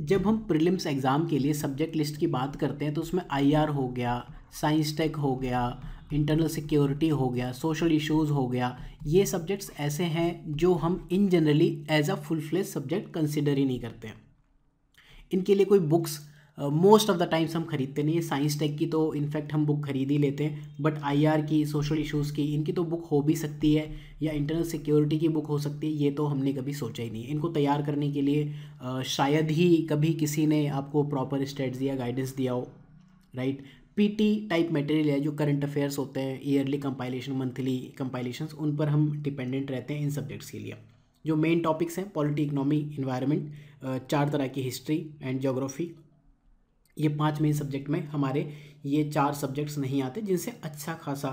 जब हम prelims exam के लिए सब्जेक्ट लिस्ट की बात करते हैं तो उसमें आईआर हो गया साइंस टेक हो गया इंटरनल सिक्योरिटी हो गया सोशल इश्यूज हो गया ये सब्जेक्ट्स ऐसे हैं जो हम इन generally as a full fledge subject consider ही नहीं करते हैं इनके लिए कोई books most of the times हम खरीदते नहीं है साइंस टेक की तो इनफैक्ट हम बुक खरीद ही लेते हैं बट आईआर की सोशल इशूज़ की इनकी तो बुक हो भी सकती है या इंटरनल सिक्योरिटी की बुक हो सकती है ये तो हमने कभी सोचा ही नहीं इनको तैयार करने के लिए आ, uh, शायद ही कभी किसी ने आपको प्रॉपर स्टेट्स या गाइडेंस दिया हो राइट पीटी टाइप मटेरियल है जो करंट अफेयर्स होते हैं ईयरली कंपाइलेशन मंथली कंपाइलेशन उन पर हम डिपेंडेंट रहते हैं इन सब्जेक्ट्स के लिए जो मेन टॉपिक्स हैं पॉलिटी इकनॉमी इन्वायरमेंट चार तरह की हिस्ट्री एंड जोग्राफी ये पाँच मेन सब्जेक्ट में हमारे ये चार सब्जेक्ट्स नहीं आते जिनसे अच्छा खासा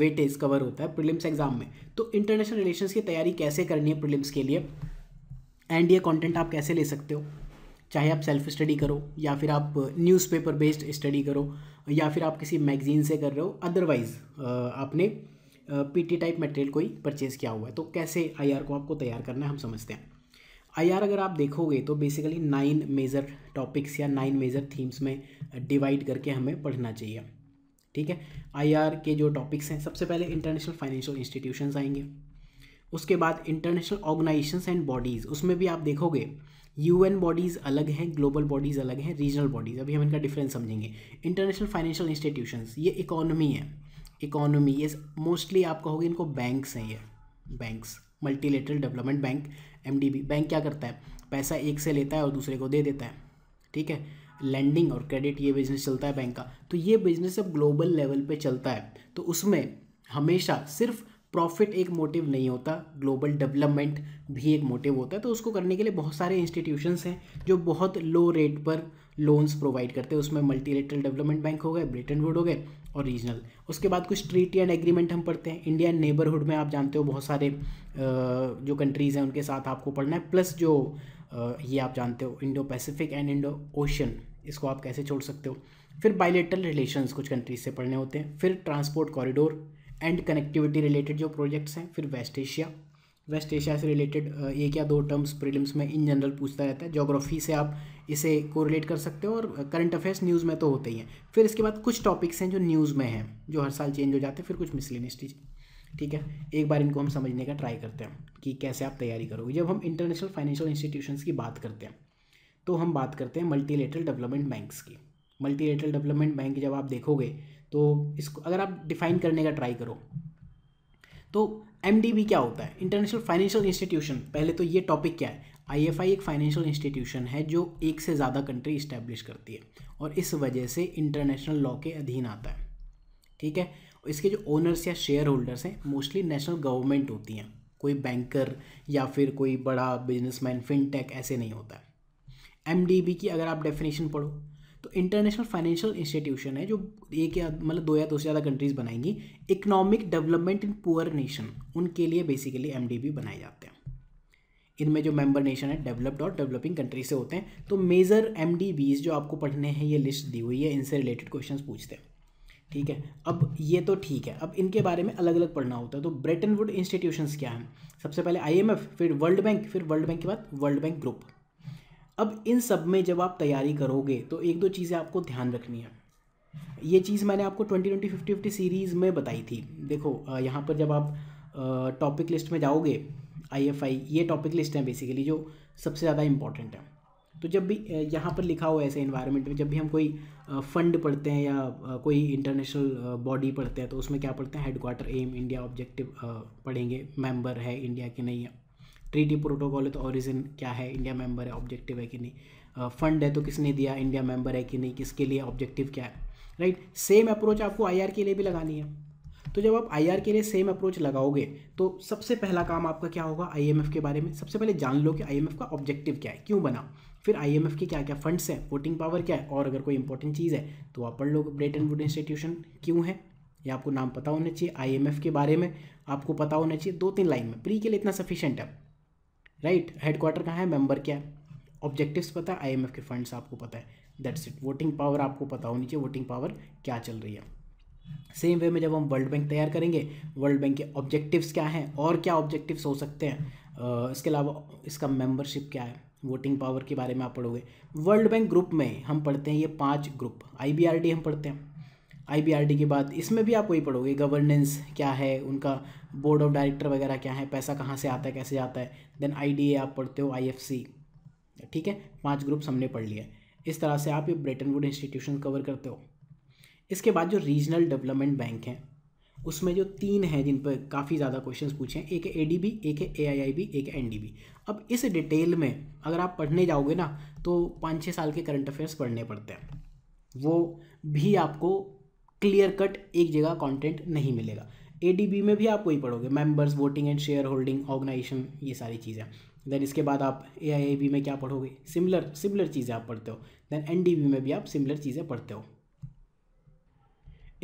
वेटेज कवर होता है प्रीलिम्स एग्ज़ाम में तो इंटरनेशनल रिलेशंस की तैयारी कैसे करनी है प्रीलिम्स के लिए एंड ये कंटेंट आप कैसे ले सकते हो चाहे आप सेल्फ स्टडी करो या फिर आप न्यूज़पेपर बेस्ड स्टडी करो या फिर आप किसी मैगजीन से कर रहे हो अदरवाइज़ आपने पीटी टाइप मटेरियल ही परचेज़ किया हुआ है तो कैसे आईआर को आपको तैयार करना है हम समझते हैं आई आर अगर आप देखोगे तो बेसिकली नाइन मेजर टॉपिक्स या नाइन मेजर थीम्स में डिवाइड uh, करके हमें पढ़ना चाहिए ठीक है आईआर के जो टॉपिक्स हैं सबसे पहले इंटरनेशनल फाइनेंशियल इंस्टीट्यूशंस आएंगे उसके बाद इंटरनेशनल ऑर्गेनाइजेशंस एंड बॉडीज़ उसमें भी आप देखोगे यूएन बॉडीज़ अलग हैं ग्लोबल बॉडीज़ अलग हैं रीजनल बॉडीज़ अभी हम इनका डिफरेंस समझेंगे इंटरनेशनल फाइनेंशियल इंस्टीट्यूशंस ये इकोनॉमी है इकोनॉमी ये मोस्टली आप कहोगे इनको बैंक्स हैं ये banks multilateral development bank M bank क्या करता है पैसा एक से लेता है और दूसरे को दे देता है ठीक है लैंडिंग और क्रेडिट ये बिजनेस चलता है बैंक का तो ये बिजनेस अब ग्लोबल लेवल पे चलता है तो उसमें हमेशा सिर्फ प्रॉफिट एक मोटिव नहीं होता ग्लोबल डेवलपमेंट भी एक मोटिव होता है तो उसको करने के लिए बहुत सारे इंस्टीट्यूशंस हैं जो बहुत लो रेट पर लोन्स प्रोवाइड करते हैं उसमें मल्टीलेटरल डेवलपमेंट बैंक हो गए ब्रिटेन वुड हो गए और रीजनल उसके बाद कुछ ट्रीटी एंड एग्रीमेंट हम पढ़ते हैं इंडिया नेबरहुड में आप जानते हो बहुत सारे जो कंट्रीज़ हैं उनके साथ आपको पढ़ना है प्लस जो ये आप जानते हो Indo Pacific and Indo ocean इसको आप कैसे छोड़ सकते हो फिर बायोलेटरल रिलेशंस कुछ कंट्रीज से पढ़ने होते हैं फिर transport corridor and connectivity related जो प्रोजेक्ट्स हैं फिर वेस्ट एशिया वेस्ट एशिया से रिलेटेड एक या दो टर्म्स प्रीलिम्स में इन जनरल पूछता रहता है जोग्राफी से आप इसे कोरिलेट कर सकते हो और करंट अफेयर्स न्यूज़ में तो होते ही हैं फिर इसके बाद कुछ टॉपिक्स हैं जो न्यूज़ में हैं जो हर साल चेंज हो जाते हैं फिर कुछ मिसलिनियस चीज ठीक है एक बार इनको हम समझने का ट्राई करते हैं कि कैसे आप तैयारी करोगे जब हम इंटरनेशनल फाइनेंशियल इंस्टीट्यूशंस की बात करते हैं तो हम बात करते हैं मल्टीलेटरल डेवलपमेंट बैंक्स की मल्टीलेटरल डेवलपमेंट बैंक जब आप देखोगे तो इसको अगर आप डिफाइन करने का ट्राई करो तो एम क्या होता है इंटरनेशनल फाइनेंशियल इंस्टीट्यूशन पहले तो ये टॉपिक क्या है आई एक फाइनेंशियल इंस्टीट्यूशन है जो एक से ज़्यादा कंट्री इस्टेब्लिश करती है और इस वजह से इंटरनेशनल लॉ के अधीन आता है ठीक है इसके जो ओनर्स या शेयर होल्डर्स हैं मोस्टली नेशनल गवर्नमेंट होती हैं कोई बैंकर या फिर कोई बड़ा बिजनेसमैन फिनटेक ऐसे नहीं होता है एम की अगर आप डेफिनेशन पढ़ो तो इंटरनेशनल फाइनेंशियल इंस्टीट्यूशन है जो एक या मतलब दो या दो तो से ज़्यादा कंट्रीज़ बनाएंगी economic development in poor nation उनके लिए बेसिकली एम बनाए जाते हैं इनमें जो मेंबर नेशन है डेवलप्ड और डेवलपिंग कंट्री से होते हैं तो मेजर एम जो आपको पढ़ने हैं ये लिस्ट दी हुई है इनसे रिलेटेड क्वेश्चन पूछते हैं ठीक है अब ये तो ठीक है अब इनके बारे में अलग अलग पढ़ना होता है तो ब्रेटन वुड इंस्टीट्यूशंस क्या हैं सबसे पहले आईएमएफ फिर वर्ल्ड बैंक फिर वर्ल्ड बैंक के बाद वर्ल्ड बैंक ग्रुप अब इन सब में जब आप तैयारी करोगे तो एक दो चीज़ें आपको ध्यान रखनी है ये चीज़ मैंने आपको twenty twenty fifty fifty series में बताई थी देखो यहाँ पर जब आप टॉपिक लिस्ट में जाओगे आई एफ आई ये टॉपिक लिस्ट है बेसिकली जो सबसे ज़्यादा इंपॉर्टेंट है तो जब भी यहाँ पर लिखा हुआ ऐसे इन्वायरमेंट में जब भी हम कोई फंड पढ़ते हैं या कोई इंटरनेशनल बॉडी पढ़ते हैं तो उसमें क्या पढ़ते हैं हेडक्वार्टर एम इंडिया ऑब्जेक्टिव पढ़ेंगे मेंबर है इंडिया के नहीं है ट्रीटी प्रोटोकॉल है तो ऑरिजिन क्या है इंडिया मेंबर है ऑब्जेक्टिव है कि नहीं फंड uh, है तो किसने दिया इंडिया मेंबर है कि नहीं किसके लिए ऑब्जेक्टिव क्या है राइट सेम अप्रोच आपको आईआर के लिए भी लगानी है तो जब आप आईआर के लिए सेम अप्रोच लगाओगे तो सबसे पहला काम आपका क्या होगा आईएमएफ के बारे में सबसे पहले जान लो कि आईएमएफ का ऑब्जेक्टिव क्या है क्यों बना फिर आईएमएफ के क्या क्या फंड्स हैं वोटिंग पावर क्या है और अगर कोई इंपॉर्टेंट चीज़ है तो आप पढ़ लो ब्रेटन वुड इंस्टीट्यूशन क्यों है ये आपको नाम पता होना चाहिए आईएमएफ के बारे में आपको पता होना चाहिए दो तीन लाइन में प्री के लिए इतना सफिशेंट है राइट हेडक्वार्टर कहाँ है मेंबर क्या है ऑब्जेक्टिव्स पता है आईएमएफ के फंड्स आपको पता है दैट्स इट वोटिंग पावर आपको पता होनी चाहिए वोटिंग पावर क्या चल रही है सेम वे में जब हम वर्ल्ड बैंक तैयार करेंगे वर्ल्ड बैंक के ऑब्जेक्टिव्स क्या हैं और क्या ऑब्जेक्टिव्स हो सकते हैं uh, इसके अलावा इसका मेंबरशिप क्या है वोटिंग पावर के बारे में आप पढ़ोगे वर्ल्ड बैंक ग्रुप में हम पढ़ते हैं ये पांच ग्रुप आईबीआरडी हम पढ़ते हैं आई के बाद इसमें भी आप वही पढ़ोगे गवर्नेंस क्या है उनका बोर्ड ऑफ डायरेक्टर वगैरह क्या है पैसा कहाँ से आता है कैसे जाता है देन आई आप पढ़ते हो आई ठीक है पाँच ग्रुप्स हमने पढ़ लिया इस तरह से आप ये ब्रेटन वुड इंस्टीट्यूशन कवर करते हो इसके बाद जो रीजनल डेवलपमेंट बैंक हैं उसमें जो तीन हैं जिन पर काफ़ी ज़्यादा क्वेश्चन पूछे हैं एक है ए एक है ए एक है बी अब इस डिटेल में अगर आप पढ़ने जाओगे ना तो पाँच छः साल के करंट अफेयर्स पढ़ने पड़ते हैं वो भी आपको क्लियर कट एक जगह कंटेंट नहीं मिलेगा ए में भी आप वही पढ़ोगे members voting and share holding organisation ये सारी चीज़ें देन इसके बाद आप ए में क्या पढ़ोगे सिमिलर सिमिलर चीज़ें आप पढ़ते हो देन एन में भी आप सिमिलर चीज़ें पढ़ते हो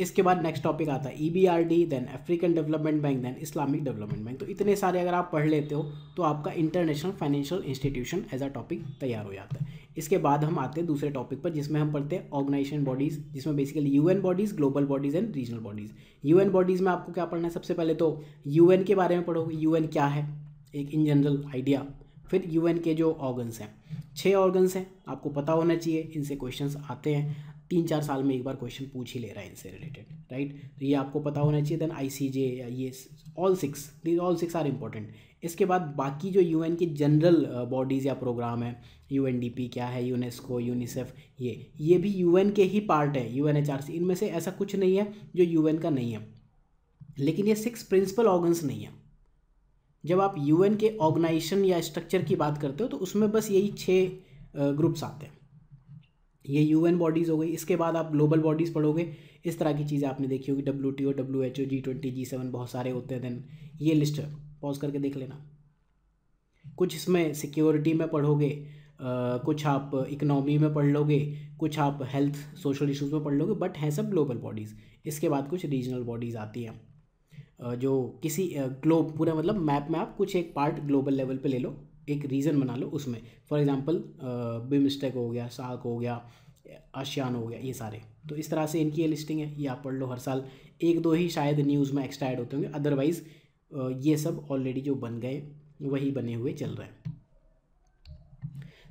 इसके बाद नेक्स्ट टॉपिक आता है E B R D then African development bank then Islamic development bank तो इतने सारे अगर आप पढ़ लेते हो तो आपका international financial institution as a topic तैयार हो जाता है इसके बाद हम आते हैं दूसरे टॉपिक पर जिसमें हम पढ़ते हैं ऑर्गेनाइजेशन बॉडीज़ जिसमें basically UN bodies global bodies and regional bodies UN bodies में आपको क्या पढ़ना है सबसे पहले तो यूएन के बारे में पढ़ोगे यूएन क्या है एक इन जनरल आइडिया फिर यूएन के जो ऑर्गन्स हैं छः ऑर्गन्स हैं आपको पता होना चाहिए इनसे क्वेश्चंस आते हैं तीन चार साल में एक बार क्वेश्चन पूछ ही ले रहा है इनसे रिलेटेड राइट तो ये आपको पता होना चाहिए देन आई सी जे ये all six these all six are important इसके बाद बाकी जो यू के जनरल बॉडीज़ या प्रोग्राम है यू क्या है यूनेस्को यूनिसेफ ये ये भी यू के ही पार्ट है यू इनमें से ऐसा कुछ नहीं है जो यू का नहीं है लेकिन ये सिक्स प्रिंसिपल ऑर्गन्स नहीं है जब आप यूएन के ऑर्गेनाइजेशन या स्ट्रक्चर की बात करते हो तो उसमें बस यही छः ग्रुप्स uh, आते हैं ये यू एन बॉडीज़ हो गई इसके बाद आप ग्लोबल बॉडीज़ पढ़ोगे इस तरह की चीज़ें आपने देखी होगी W T O W H O G twenty G seven बहुत सारे होते हैं देन ये लिस्ट है पॉज करके देख लेना कुछ इसमें सिक्योरिटी में पढ़ोगे कुछ आप इकनॉमी में पढ़ लोगे कुछ आप हेल्थ सोशल इशूज़ में पढ़ लोगे बट हैं सब ग्लोबल बॉडीज़ इसके बाद कुछ रीजनल बॉडीज़ आती हैं जो किसी ग्लोब पूरा मतलब मैप में आप कुछ एक पार्ट ग्लोबल लेवल पे ले लो एक रीज़न बना लो उसमें फॉर एग्ज़ाम्पल बिम स्टेक हो गया साक हो गया आशियान हो गया ये सारे तो इस तरह से इनकी ये लिस्टिंग है ये आप पढ़ लो हर साल एक दो ही शायद न्यूज़ में एक्स्ट्रा होते होंगे अदरवाइज़ ये सब ऑलरेडी जो बन गए वही बने हुए चल रहे हैं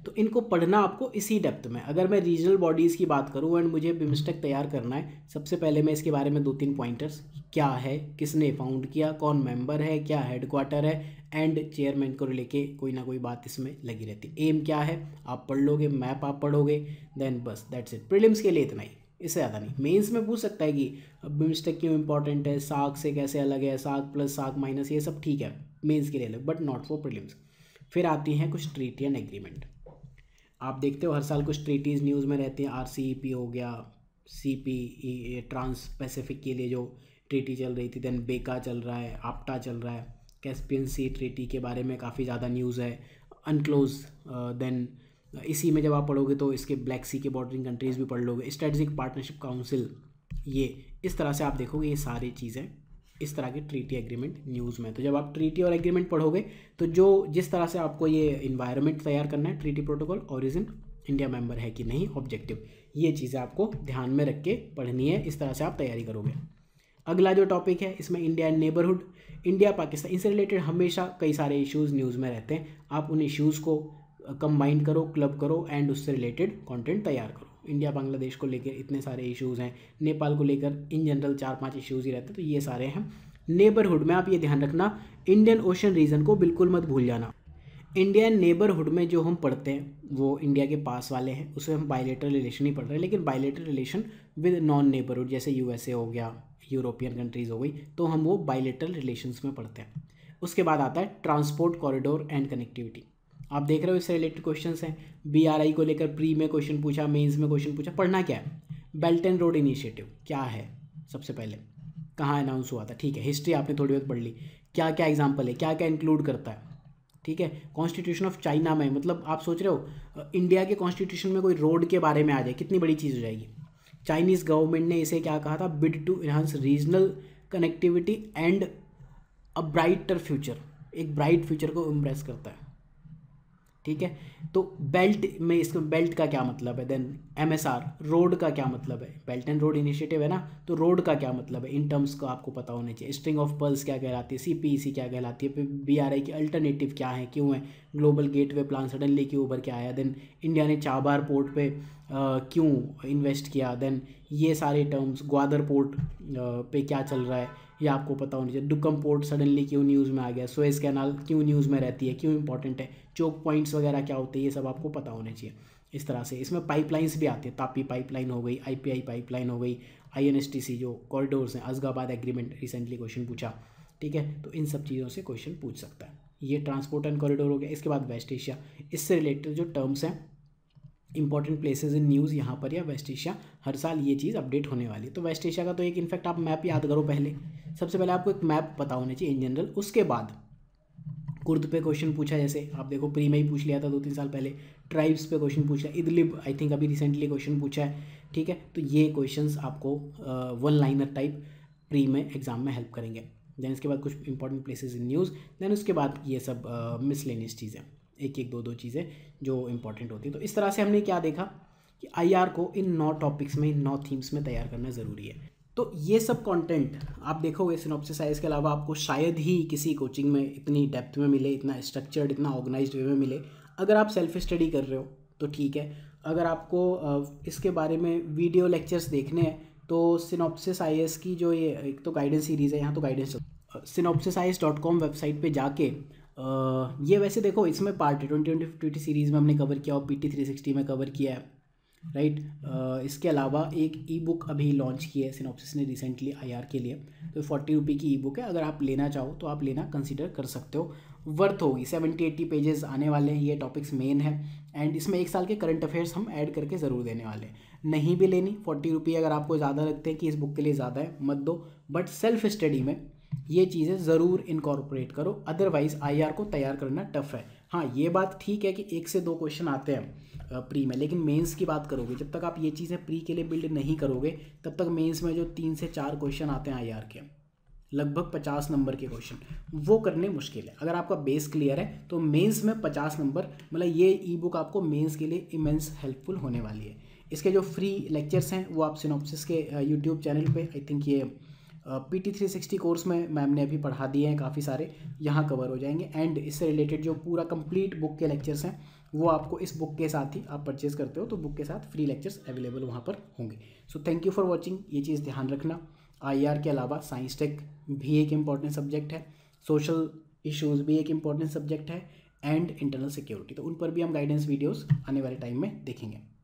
तो इनको पढ़ना आपको इसी डेप्थ में अगर मैं रीजनल बॉडीज़ की बात करूँ एंड मुझे बिमस्टेक तैयार करना है सबसे पहले मैं इसके बारे में दो तीन पॉइंटर्स क्या है किसने फाउंड किया कौन मेंबर है क्या हेडक्वार्टर है एंड चेयरमैन को लेके कोई ना कोई बात इसमें लगी रहती है एम क्या है आप पढ़ लोगे मैप आप पढ़ोगे देन बस दैट्स इट प्रिलिम्स के लिए इतना ही इससे ज़्यादा नहीं मेंस में पूछ सकता है कि बिमस्टेक क्यों इंपॉर्टेंट है साग से कैसे अलग है साग प्लस साग माइनस ये सब ठीक है मेंस के लिए अलग बट नॉट फॉर प्रिलिम्स फिर आती हैं कुछ ट्रीटी एंड एग्रीमेंट आप देखते हो हर साल कुछ ट्रीटीज़ न्यूज़ में रहती हैं आर e हो गया सी पी ट्रांस पैसिफिक के लिए जो ट्रीटी चल रही थी देन बेका चल रहा है आपटा चल रहा है कैस्पियन सी ट्रीटी के बारे में काफ़ी ज़्यादा न्यूज़ है अनक्लोज देन इसी में जब आप पढ़ोगे तो इसके ब्लैक सी के बॉर्डरिंग कंट्रीज़ भी पढ़ लोगे स्ट्रेटजिक पार्टनरशिप काउंसिल ये इस तरह से आप देखोगे ये सारी चीज़ें इस तरह के ट्रीटी एग्रीमेंट न्यूज़ में तो जब आप ट्रीटी और एग्रीमेंट पढ़ोगे तो जो जिस तरह से आपको ये इन्वायरमेंट तैयार करना है treaty protocol origin India member है कि नहीं ऑब्जेक्टिव ये चीज़ें आपको ध्यान में रख के पढ़नी है इस तरह से आप तैयारी करोगे अगला जो टॉपिक है इसमें India and neighbourhood India Pakistan इनसे रिलेटेड हमेशा कई सारे इश्यूज़ न्यूज़ में रहते हैं आप उन इश्यूज़ को कंबाइन करो क्लब करो एंड उससे रिलेटेड कंटेंट तैयार करो इंडिया बांग्लादेश को लेकर इतने सारे इशूज़ हैं नेपाल को लेकर इन जनरल चार पाँच इशूज़ ही रहते हैं तो ये सारे हैं नेबरहुड में आप ये ध्यान रखना इंडियन ओशन रीजन को बिल्कुल मत भूल जाना इंडियन नेबरहुड में जो हम पढ़ते हैं वो इंडिया के पास वाले हैं उसमें हम बायोलेटर रिलेशन ही पढ़ रहे हैं लेकिन bilateral relation with non neighbourhood जैसे यूएसए हो गया यूरोपियन कंट्रीज़ हो गई तो हम वो बायोलेटर रिलेशन में पढ़ते हैं उसके बाद आता है ट्रांसपोर्ट कॉरिडोर एंड कनेक्टिविटी आप देख रहे हो इससे रिलेटेड क्वेश्चन हैं बी आर आई को लेकर प्री में क्वेश्चन पूछा मेन्स में क्वेश्चन पूछा पढ़ना क्या है बेल्ट एंड रोड इनिशिएटिव क्या है सबसे पहले कहाँ अनाउंस हुआ था ठीक है हिस्ट्री आपने थोड़ी बहुत पढ़ ली क्या क्या एग्जाम्पल है क्या क्या इंक्लूड करता है ठीक है कॉन्स्टिट्यूशन ऑफ चाइना में मतलब आप सोच रहे हो इंडिया के कॉन्स्टिट्यूशन में कोई रोड के बारे में आ जाए कितनी बड़ी चीज़ हो जाएगी चाइनीज़ गवर्नमेंट ने इसे क्या कहा था bid to enhance regional connectivity and a brighter future एक ब्राइट फ्यूचर को इम्प्रेस करता है ठीक है तो बेल्ट में इसमें बेल्ट का क्या मतलब है then M S R road का क्या मतलब है बेल्ट एंड रोड इनिशिएटिव है ना तो रोड का क्या मतलब है इन टर्म्स को आपको पता होना चाहिए स्ट्रिंग ऑफ पर्ल्स क्या कहलाती है सी पी सी क्या कहलाती है बी आर आई की अल्टरनेटिव क्या है क्यों है global gateway plan suddenly क्यों उभर के आया देन इंडिया ने चाबार पोर्ट पे क्यों इन्वेस्ट किया देन ये सारे टर्म्स ग्वादर पोर्ट पे क्या चल रहा है ये आपको पता होना चाहिए डुकम पोर्ट सडनली क्यों न्यूज़ में आ गया सोएस कैनाल क्यों न्यूज़ में रहती है क्यों इंपॉर्टेंट है चौक पॉइंट्स वगैरह क्या होते हैं ये सब आपको पता होना चाहिए इस तरह से इसमें पाइपलाइंस भी आती है तापी पाइपलाइन हो गई आईपीआई पाइपलाइन हो गई आईएनएसटीसी जो कॉरिडोर्स हैं अजगाबाद एग्रीमेंट रिसेंटली क्वेश्चन पूछा ठीक है तो इन सब चीज़ों से क्वेश्चन पूछ सकता है ये ट्रांसपोर्ट एंड कॉरिडोर हो गया इसके बाद वेस्ट एशिया इससे रिलेटेड जो टर्म्स हैं इंपॉर्टेंट प्लेसेस इन न्यूज़ यहाँ पर या वेस्ट एशिया हर साल ये चीज़ अपडेट होने वाली है तो वेस्ट एशिया का तो एक इनफैक्ट आप मैप याद करो पहले सबसे पहले आपको एक मैप पता होना चाहिए इन जनरल उसके बाद कुर्द पे क्वेश्चन पूछा जैसे आप देखो प्री में ही पूछ लिया था दो तीन साल पहले ट्राइब्स पे क्वेश्चन पूछा इदलिब आई थिंक अभी रिसेंटली क्वेश्चन पूछा है ठीक है तो ये क्वेश्चन आपको वन लाइनर टाइप प्री में एग्जाम में हेल्प करेंगे देन इसके बाद कुछ important places in news then उसके बाद ये सब मिसलेनियस चीज़ें एक एक दो दो चीज़ें जो इंपॉर्टेंट होती हैं तो इस तरह से हमने क्या देखा कि आई को इन नौ टॉपिक्स में इन नौ थीम्स में तैयार करना ज़रूरी है तो ये सब कंटेंट आप देखोगे सिनोप्सिस के अलावा आपको शायद ही किसी कोचिंग में इतनी डेप्थ में मिले इतना स्ट्रक्चर्ड इतना ऑर्गेनाइज्ड वे में मिले अगर आप सेल्फ स्टडी कर रहे हो तो ठीक है अगर आपको इसके बारे में वीडियो लेक्चर्स देखने हैं तो सिनोप्सिस आई की जो ये एक तो गाइडेंस सीरीज़ है यहाँ तो गाइडेंस सिनोप्सिस आई वेबसाइट पर जाके ये वैसे देखो इसमें part twenty twenty twenty series में हमने कवर किया और पी टी थ्री सिक्सटी में कवर किया है राइट right? uh, इसके अलावा एक ई बुक अभी लॉन्च की है सिनोपसिस ने रिसेंटली आर के लिए तो फोर्टी रुपी की ई बुक है अगर आप लेना चाहो तो आप लेना कंसिडर कर सकते हो वर्थ होगी सेवेंटी एट्टी पेजेस आने वाले हैं ये टॉपिक्स मेन है एंड इसमें एक साल के करंट अफेयर्स हम ऐड करके ज़रूर देने वाले हैं नहीं भी लेनी फोर्टी रुपी अगर आपको ज़्यादा लगते हैं कि इस बुक के लिए ज़्यादा है मत दो बट सेल्फ स्टडी में ये चीज़ें ज़रूर इनकॉर्पोरेट करो अदरवाइज आई को तैयार करना टफ है हाँ ये बात ठीक है कि एक से दो क्वेश्चन आते हैं प्री में लेकिन मेंस की बात करोगे जब तक आप ये चीज़ें प्री के लिए बिल्ड नहीं करोगे तब तक मेंस में जो तीन से चार क्वेश्चन आते हैं आईआर के लगभग पचास नंबर के क्वेश्चन वो करने मुश्किल है अगर आपका बेस क्लियर है तो मेंस में पचास नंबर मतलब ये ई बुक आपको मेन्स के लिए इमेंस हेल्पफुल होने वाली है इसके जो फ्री लेक्चर्स हैं वो आप सिनोपसिस के यूट्यूब चैनल पर आई थिंक ये P T three sixty course में मैम ने अभी पढ़ा दिए हैं काफ़ी सारे यहाँ कवर हो जाएंगे एंड इससे रिलेटेड जो पूरा कंप्लीट बुक के लेक्चर्स हैं वो आपको इस बुक के साथ ही आप परचेज़ करते हो तो बुक के साथ फ्री लेक्चर्स अवेलेबल वहाँ पर होंगे so thank you for watching ये चीज़ ध्यान रखना आई के अलावा साइंस टेक भी एक इम्पॉर्टेंट सब्जेक्ट है सोशल इश्यूज़ भी एक इम्पॉर्टेंट सब्जेक्ट है एंड इंटरनल सिक्योरिटी तो उन पर भी हम गाइडेंस वीडियोज़ आने वाले टाइम में देखेंगे